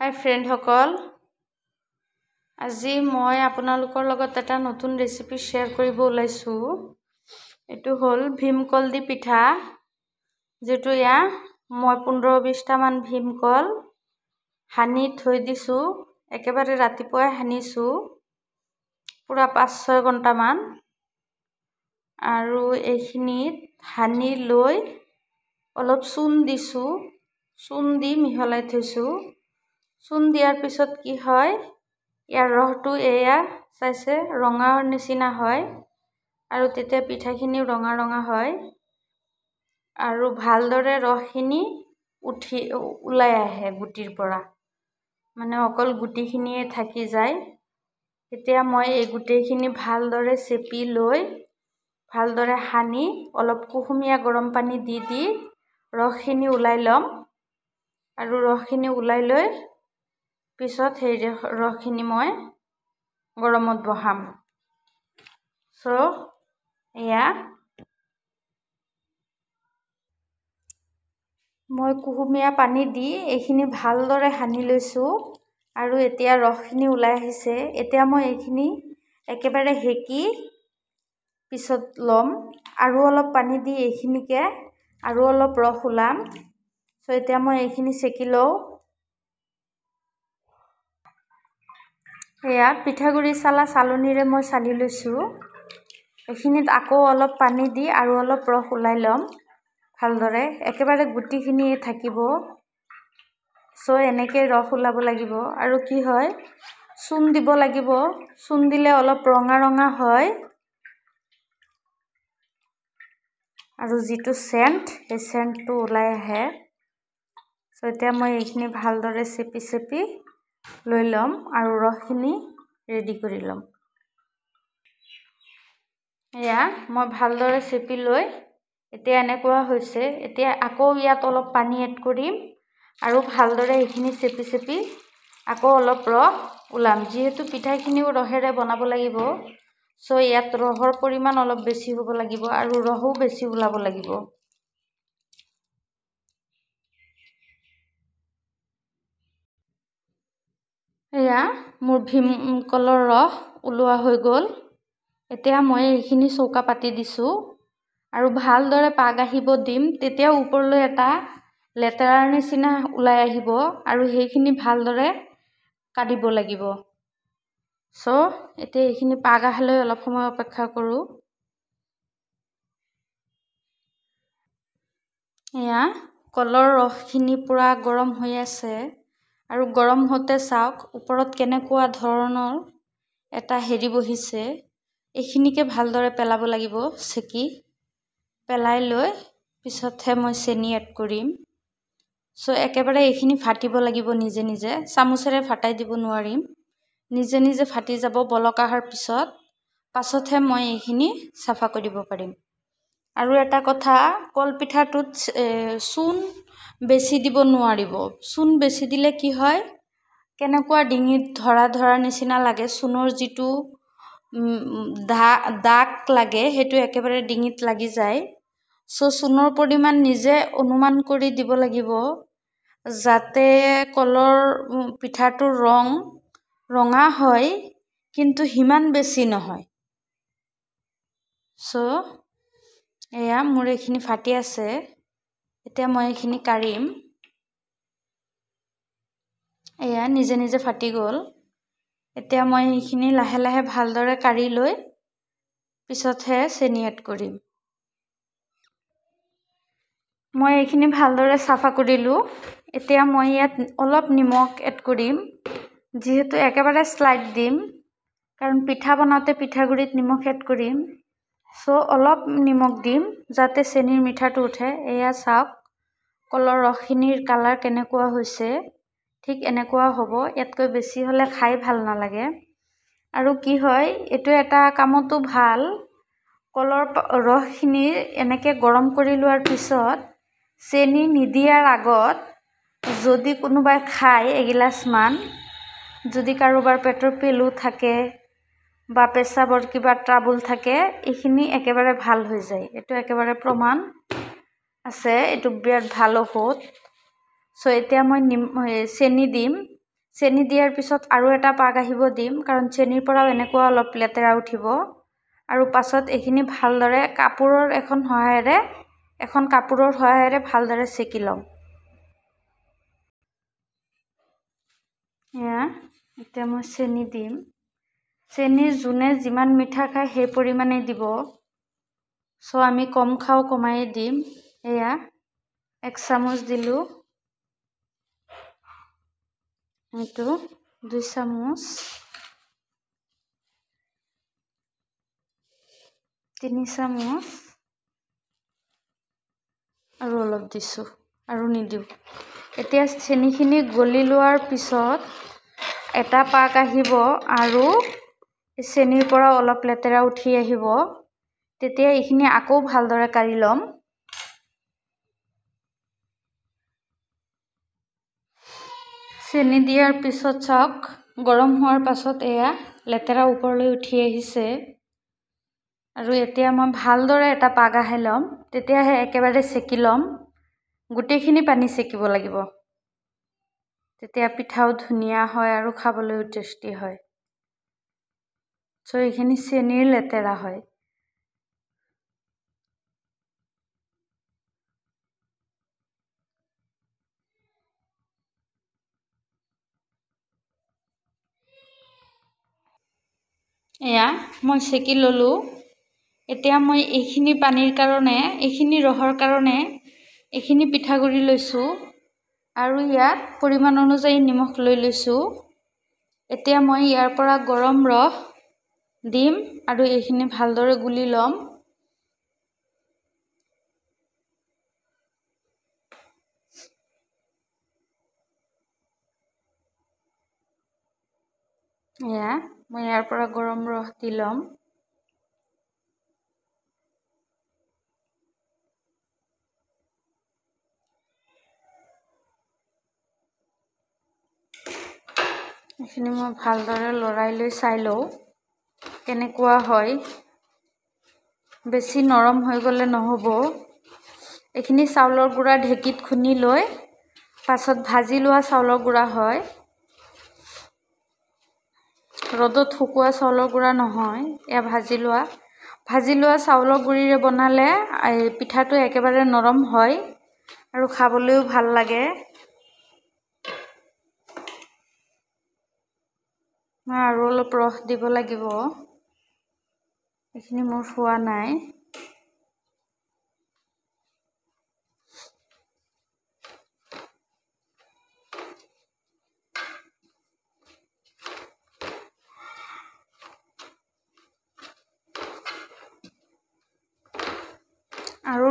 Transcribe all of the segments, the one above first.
হাই ফ্ৰেণ্ডসকল আজি মই আপোনালোকৰ লগত এটা নতুন ৰেচিপি শ্বেয়াৰ কৰিব ওলাইছোঁ এইটো হ'ল ভীমকল দি পিঠা যিটো ইয়াৰ মই পোন্ধৰ বিছটামান ভীমকল সানি থৈ দিছোঁ একেবাৰে ৰাতিপুৱাই সানিছোঁ পূৰা পাঁচ ছয় ঘণ্টামান আৰু এইখিনিত সানি লৈ অলপ চূণ দিছোঁ চূণ দি মিহলাই থৈছোঁ চূণ দিয়াৰ পিছত কি হয় ইয়াৰ ৰসটো এয়া চাইছে ৰঙাৰ নিচিনা হয় আৰু তেতিয়া পিঠাখিনিও ৰঙা ৰঙা হয় আৰু ভালদৰে ৰসখিনি উঠি ওলাই আহে গুটিৰ পৰা মানে অকল গুটিখিনিয়ে থাকি যায় তেতিয়া মই এই গোটেইখিনি ভালদৰে চেপি লৈ ভালদৰে সানি অলপ কুহুমীয়া গৰম পানী দি দি ৰসখিনি ওলাই ল'ম আৰু ৰসখিনি ওলাই লৈ পিছত সেই ৰসখিনি মই গৰমত বহাম চ' এয়া মই কুহুমীয়া পানী দি এইখিনি ভালদৰে সানি লৈছোঁ আৰু এতিয়া ৰসখিনি ওলাই আহিছে এতিয়া মই এইখিনি একেবাৰে সেকি পিছত ল'ম আৰু অলপ পানী দি এইখিনিকে আৰু অলপ ৰস ওলাম চ' এতিয়া মই এইখিনি চেকি লওঁ ইয়াত পিঠাগুড়ি চালা চালনিৰে মই চালি লৈছোঁ এইখিনিত আকৌ অলপ পানী দি আৰু অলপ ৰস ওলাই ল'ম ভালদৰে একেবাৰে গুটিখিনি থাকিব চ' এনেকৈ ৰস ওলাব লাগিব আৰু কি হয় চূণ দিব লাগিব চূণ দিলে অলপ ৰঙা ৰঙা হয় আৰু যিটো চেণ্ট সেই চেণ্টটো ওলাই আহে চ' এতিয়া মই এইখিনি ভালদৰে চেপি চেপি লৈ ল'ম আৰু ৰসখিনি ৰেডি কৰি ল'ম এয়া মই ভালদৰে চেপি লৈ এতিয়া এনেকুৱা হৈছে এতিয়া আকৌ ইয়াত অলপ পানী এড কৰিম আৰু ভালদৰে এইখিনি চেপি চেপি আকৌ অলপ ৰস ওলাম যিহেতু পিঠাখিনিও ৰহেৰে বনাব লাগিব চ' ইয়াত ৰহৰ পৰিমাণ অলপ বেছি হ'ব লাগিব আৰু ৰসো বেছি ওলাব লাগিব এয়া মোৰ ভীম কলৰ ৰস ওলোৱা হৈ গ'ল এতিয়া মই এইখিনি চৌকা পাতি দিছোঁ আৰু ভালদৰে পাগ আহিব দিম তেতিয়া ওপৰলৈ এটা লেতেৰাৰ নিচিনা ওলাই আহিব আৰু সেইখিনি ভালদৰে কাটিব লাগিব চ' এতিয়া এইখিনি পাগ আহিলৈ অলপ সময় অপেক্ষা কৰোঁ এয়া কলৰ ৰসখিনি পূৰা গৰম হৈ আছে আৰু গৰম হওঁতে চাওক ওপৰত কেনেকুৱা ধৰণৰ এটা হেৰি বহিছে এইখিনিকে ভালদৰে পেলাব লাগিব চেকি পেলাই লৈ পিছতহে মই চেনি এড কৰিম চ' একেবাৰে এইখিনি ফাটিব লাগিব নিজে নিজে চামুচেৰে ফাটাই দিব নোৱাৰিম নিজে নিজে ফাটি যাব বলক অহাৰ পিছত পাছতহে মই এইখিনি চাফা কৰি দিব পাৰিম আৰু এটা কথা কলপিঠাটোত চূণ বেছি দিব নোৱাৰিব চূণ বেছি দিলে কি হয় কেনেকুৱা ডিঙিত ধৰা ধৰা নিচিনা লাগে চূণৰ যিটো দাগ লাগে সেইটো একেবাৰে ডিঙিত লাগি যায় চ' চূণৰ পৰিমাণ নিজে অনুমান কৰি দিব লাগিব যাতে কলৰ পিঠাটোৰ ৰং ৰঙা হয় কিন্তু সিমান বেছি নহয় চ' এয়া মোৰ এইখিনি ফাটি আছে এতিয়া মই এইখিনি কাঢ়িম এয়া নিজে নিজে ফাটি গ'ল এতিয়া মই এইখিনি লাহে লাহে ভালদৰে কাঢ়ি লৈ পিছতহে চেনি এড কৰিম মই এইখিনি ভালদৰে চাফা কৰিলোঁ এতিয়া মই ইয়াত অলপ নিমখ এড কৰিম যিহেতু একেবাৰে শ্লাইড দিম কাৰণ পিঠা বনাওঁতে পিঠাগুড়িত নিমখ এড কৰিম চ' অলপ নিমখ দিম যাতে চেনীৰ মিঠাটো উঠে এয়া চাওক কলৰ ৰসখিনিৰ কালাৰ কেনেকুৱা হৈছে ঠিক এনেকুৱা হ'ব ইয়াতকৈ বেছি হ'লে খাই ভাল নালাগে আৰু কি হয় এইটো এটা কামতো ভাল কলৰ ৰসখিনি এনেকৈ গৰম কৰি লোৱাৰ পিছত চেনি নিদিয়াৰ আগত যদি কোনোবাই খায় এগিলাচমান যদি কাৰোবাৰ পেটৰ পেলু থাকে বা প্ৰেচাবৰ কিবা ট্ৰাবুল থাকে এইখিনি একেবাৰে ভাল হৈ যায় এইটো একেবাৰে প্ৰমাণ আছে এইটো বিৰাট ভাল ঔষধ চ' এতিয়া মই নিম চেনি দিম চেনি দিয়াৰ পিছত আৰু এটা পাক আহিব দিম কাৰণ চেনিৰ পৰাও এনেকুৱা অলপ লেতেৰা উঠিব আৰু পাছত এইখিনি ভালদৰে কাপোৰৰ এখন সহায়েৰে এখন কাপোৰৰ সহায়েৰে ভালদৰে চেকি ল'ম এয়া এতিয়া মই চেনি দিম চেনিৰ যোনে যিমান মিঠা খায় সেই পৰিমাণে দিব চ' আমি কম খাওঁ কমাই দিম এয়া এক চামুচ দিলোঁ এইটো দুই চামুচ তিনি চামুচ আৰু অলপ দিছোঁ আৰু নিদিওঁ এতিয়া চেনিখিনি গলি লোৱাৰ পিছত এটা পাক আহিব আৰু চেনিৰ পৰা অলপ লেতেৰা উঠি আহিব তেতিয়া এইখিনি আকৌ ভালদৰে কাঢ়ি ল'ম চেনি দিয়াৰ পিছত চাওক গৰম হোৱাৰ পাছত এয়া লেতেৰা ওপৰলৈ উঠি আহিছে আৰু এতিয়া মই ভালদৰে এটা পাগ আহে ল'ম তেতিয়াহে একেবাৰে চেকি ল'ম গোটেইখিনি পানী চেকিব লাগিব তেতিয়া পিঠাও ধুনীয়া হয় আৰু খাবলৈও টেষ্টি হয় চ' এইখিনি চেনিৰ লেতেৰা হয় এয়া মই চেকি ল'লোঁ এতিয়া মই এইখিনি পানীৰ কাৰণে এইখিনি ৰহৰ কাৰণে এইখিনি পিঠাগুড়ি লৈছোঁ আৰু ইয়াত পৰিমাণ অনুযায়ী নিমখ লৈ লৈছোঁ এতিয়া মই ইয়াৰ পৰা গৰম ৰস দিম আৰু এইখিনি ভালদৰে গুলি ল'ম এয়া মই ইয়াৰ পৰা গৰম ৰস দি ল'ম এইখিনি মই ভালদৰে লৰাই লৈ চাই লওঁ কেনেকুৱা হয় বেছি নৰম হৈ গ'লে নহ'ব এইখিনি চাউলৰ গুড়া ঢেঁকীত খুন্দি লৈ পাছত ভাজি লোৱা চাউলৰ গুড়া হয় ৰ'দত শুকোৱা চাউলৰ গুড়া নহয় এয়া ভাজি লোৱা ভাজি লোৱা চাউলৰ গুড়িৰে বনালে এই পিঠাটো একেবাৰে নৰম হয় আৰু খাবলৈও ভাল লাগে মই আৰু অলপ ৰস দিব লাগিব এইখিনি মোৰ খোৱা নাই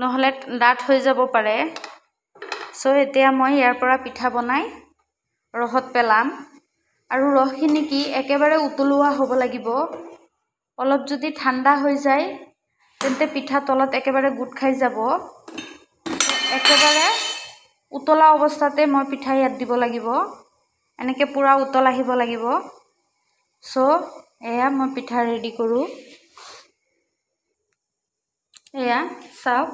নহ'লে ডাঠ হৈ যাব পাৰে চ' এতিয়া মই ইয়াৰ পৰা পিঠা বনাই ৰসত পেলাম আৰু ৰসখিনি কি একেবাৰে উতলোৱা হ'ব লাগিব অলপ যদি ঠাণ্ডা হৈ যায় তেন্তে পিঠা তলত একেবাৰে গোট খাই যাব একেবাৰে উতলা অৱস্থাতে মই পিঠা ইয়াত দিব লাগিব এনেকৈ পূৰা উতল আহিব লাগিব চ' এয়া মই পিঠা ৰেডি কৰোঁ এয়া চাওক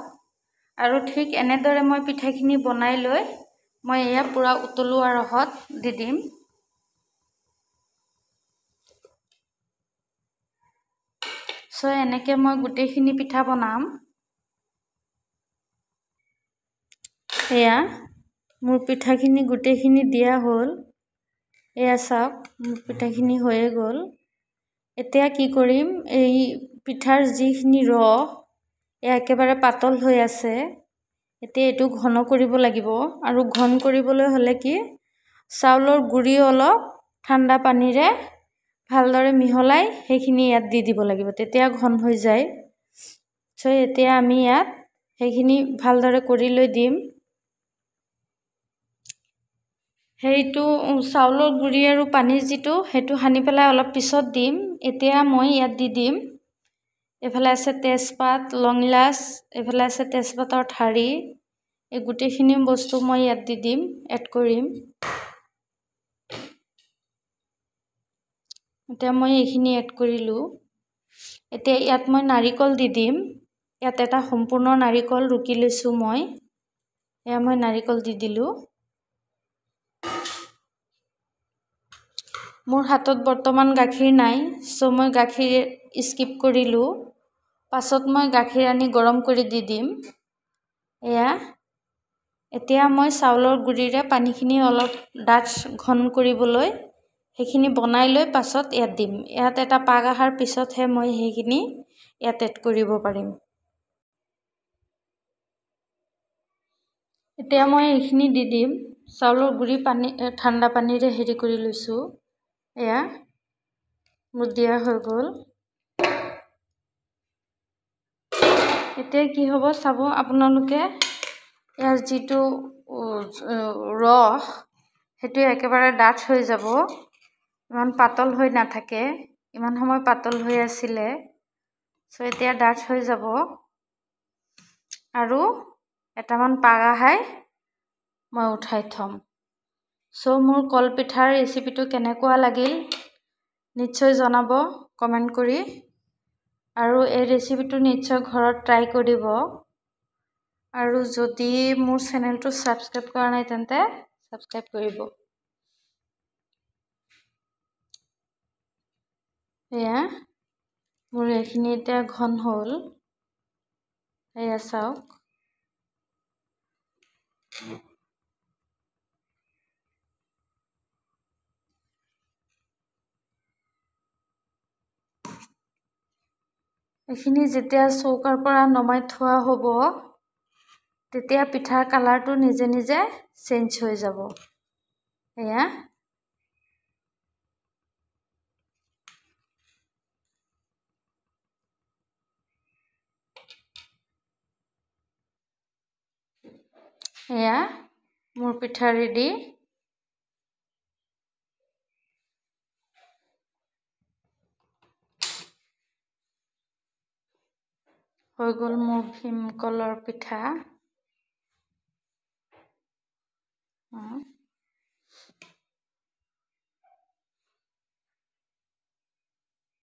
আৰু ঠিক এনেদৰে মই পিঠাখিনি বনাই লৈ মই এয়া পূৰা উতলোৱা ৰসত দি দিম চ' এনেকৈ মই গোটেইখিনি পিঠা বনাম এয়া মোৰ পিঠাখিনি গোটেইখিনি দিয়া হ'ল এয়া চাওক মোৰ পিঠাখিনি হৈয়ে গ'ল এতিয়া কি কৰিম এই পিঠাৰ যিখিনি ৰস এয়া একেবাৰে পাতল হৈ আছে এতিয়া এইটো ঘন কৰিব লাগিব আৰু ঘন কৰিবলৈ হ'লে কি চাউলৰ গুড়ি অলপ ঠাণ্ডা পানীৰে ভালদৰে মিহলাই সেইখিনি ইয়াত দি দিব লাগিব তেতিয়া ঘন হৈ যায় চ' এতিয়া আমি ইয়াত সেইখিনি ভালদৰে কৰি লৈ দিম সেইটো চাউলৰ গুড়ি আৰু পানী যিটো সেইটো সানি পেলাই অলপ পিছত দিম এতিয়া মই ইয়াত দি দিম এফালে আছে তেজপাত লংলাচ এফালে আছে তেজপাতৰ ঠাৰি এই গোটেইখিনি বস্তু মই ইয়াত দি দিম এড কৰিম এতিয়া মই এইখিনি এড কৰিলোঁ এতিয়া ইয়াত মই নাৰিকল দি দিম ইয়াত এটা সম্পূৰ্ণ নাৰিকল ৰুকি লৈছোঁ মই এয়া মই নাৰিকল দি দিলোঁ মোৰ হাতত বৰ্তমান গাখীৰ নাই চ' মই গাখীৰ স্কিপ কৰিলোঁ পাছত মই গাখীৰ আনি গৰম কৰি দি দিম এয়া এতিয়া মই চাউলৰ গুড়িৰে পানীখিনি অলপ ডাঠ ঘন কৰিবলৈ সেইখিনি বনাই লৈ পাছত ইয়াত দিম ইয়াত এটা পাক অহাৰ পিছতহে মই সেইখিনি ইয়াত এড কৰিব পাৰিম এতিয়া মই এইখিনি দি দিম চাউলৰ গুড়ি পানী ঠাণ্ডা পানীৰে হেৰি কৰি লৈছোঁ এয়া মোৰ দিয়া হৈ গ'ল এতিয়া কি হ'ব চাব আপোনালোকে ইয়াৰ যিটো ৰস সেইটো একেবাৰে ডাঠ হৈ যাব ইমান পাতল হৈ নাথাকে ইমান সময় পাতল হৈ আছিলে চ' এতিয়া ডাঠ হৈ যাব আৰু এটামান পাগাহাই মই উঠাই থ'ম চ' মোৰ কলপিঠাৰ ৰেচিপিটো কেনেকুৱা লাগিল নিশ্চয় জনাব কমেণ্ট কৰি আৰু এই ৰেচিপিটো নিশ্চয় ঘৰত ট্ৰাই কৰিব আৰু যদি মোৰ চেনেলটো ছাবস্ক্ৰাইব কৰা নাই তেন্তে ছাবস্ক্ৰাইব কৰিব এয়া মোৰ এইখিনি এতিয়া ঘন হ'ল এয়া চাওক এইখিনি যেতিয়া চৌকাৰ পৰা নমাই থোৱা হ'ব তেতিয়া পিঠাৰ কালাৰটো নিজে নিজে চেঞ্জ হৈ যাব এয়া এয়া মোৰ পিঠা ৰেডি হৈ গ'ল মোৰ ভীমকলৰ পিঠা